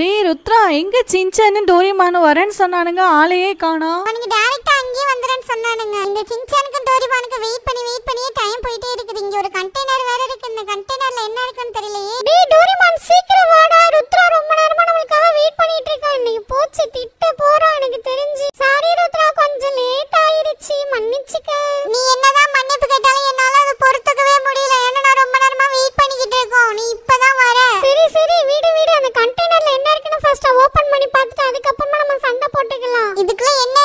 டே ருத்ரா எங்க சின்சானு டோரிமானு வரேன்னு சொன்னானுங்க ஆளையே காணோம் நீங்க டைரக்டா அங்கேயே வந்துறேன்னு சொன்னானுங்க இந்த சின்சானுக்கு டோரிமானுக்கு வெயிட் பண்ணி வெயிட் பண்ணியே டைம் போயிட்டே இருக்குது இங்க ஒரு கண்டெய்னர் வேற இருக்கு இந்த கண்டெய்னர்ல என்ன இருக்குன்னு தெரியலையே டேய் டோரிமான் சீக்கிரம் வாடா ருத்ரா ரொம்ப நேரமா நம்மளுக்காக வெயிட் பண்ணிட்டு இருக்கா இன்னைக்கு போச்சு திட்ட போறா எனக்கு தெரிஞ்சு சாரி ருத்ரா கொஞ்சம் லேட் ஆயிருச்சு மன்னிச்சுக்க நீ என்னதான் இதுக்குள்ள என்ன